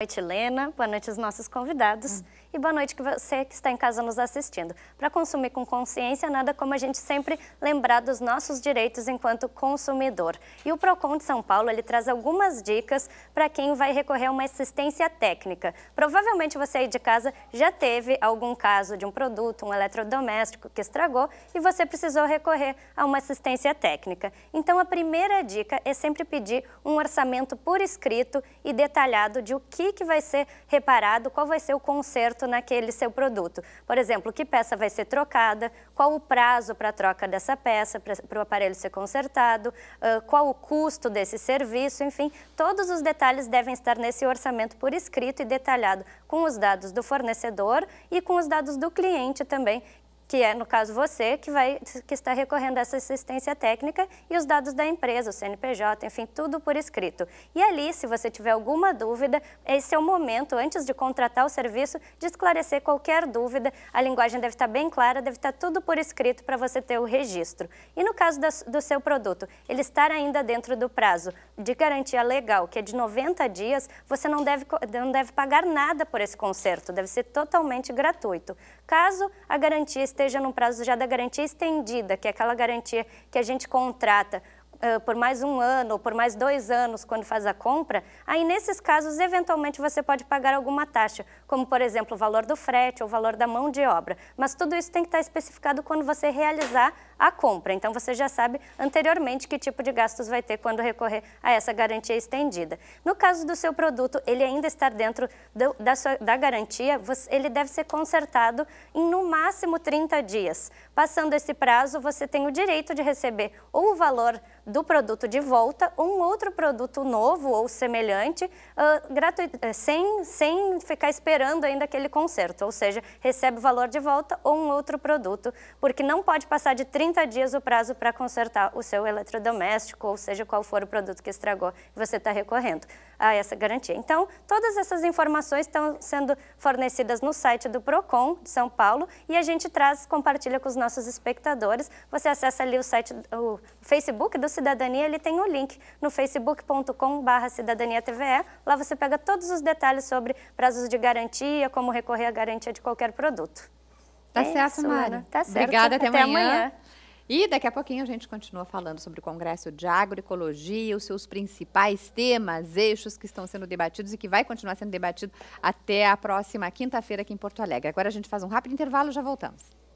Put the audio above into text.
noite, Helena. Boa noite aos nossos convidados. Hum e boa noite que você que está em casa nos assistindo. Para consumir com consciência, nada como a gente sempre lembrar dos nossos direitos enquanto consumidor. E o Procon de São Paulo, ele traz algumas dicas para quem vai recorrer a uma assistência técnica. Provavelmente você aí de casa já teve algum caso de um produto, um eletrodoméstico que estragou e você precisou recorrer a uma assistência técnica. Então a primeira dica é sempre pedir um orçamento por escrito e detalhado de o que, que vai ser reparado, qual vai ser o conserto certo naquele seu produto. Por exemplo, que peça vai ser trocada, qual o prazo para a troca dessa peça, para o aparelho ser consertado, uh, qual o custo desse serviço, enfim, todos os detalhes devem estar nesse orçamento por escrito e detalhado com os dados do fornecedor e com os dados do cliente também, que é, no caso, você que, vai, que está recorrendo a essa assistência técnica e os dados da empresa, o CNPJ, enfim, tudo por escrito. E ali, se você tiver alguma dúvida, esse é o momento, antes de contratar o serviço, de esclarecer qualquer dúvida. A linguagem deve estar bem clara, deve estar tudo por escrito para você ter o registro. E no caso do seu produto, ele estar ainda dentro do prazo de garantia legal, que é de 90 dias, você não deve, não deve pagar nada por esse conserto, deve ser totalmente gratuito. Caso a garantia esteja esteja num prazo já da garantia estendida, que é aquela garantia que a gente contrata eh, por mais um ano ou por mais dois anos quando faz a compra, aí nesses casos, eventualmente, você pode pagar alguma taxa, como, por exemplo, o valor do frete ou o valor da mão de obra. Mas tudo isso tem que estar especificado quando você realizar a compra. Então você já sabe anteriormente que tipo de gastos vai ter quando recorrer a essa garantia estendida. No caso do seu produto, ele ainda estar dentro do, da, sua, da garantia, você, ele deve ser consertado em no máximo 30 dias. Passando esse prazo, você tem o direito de receber ou o valor do produto de volta um outro produto novo ou semelhante uh, gratuito, eh, sem, sem ficar esperando ainda aquele conserto, ou seja, recebe o valor de volta ou um outro produto, porque não pode passar de 30 dias o prazo para consertar o seu eletrodoméstico, ou seja, qual for o produto que estragou e você está recorrendo a essa garantia. Então, todas essas informações estão sendo fornecidas no site do PROCON de São Paulo e a gente traz, compartilha com os nossos espectadores. Você acessa ali o site, o Facebook do Cidadania, ele tem o um link no facebook.com.br cidadaniatve. Lá você pega todos os detalhes sobre prazos de garantia, como recorrer à garantia de qualquer produto. Tá é certo, isso, Mari. Tá certo. Obrigada, até, até amanhã. amanhã. E daqui a pouquinho a gente continua falando sobre o Congresso de Agroecologia, os seus principais temas, eixos que estão sendo debatidos e que vai continuar sendo debatido até a próxima quinta-feira aqui em Porto Alegre. Agora a gente faz um rápido intervalo e já voltamos.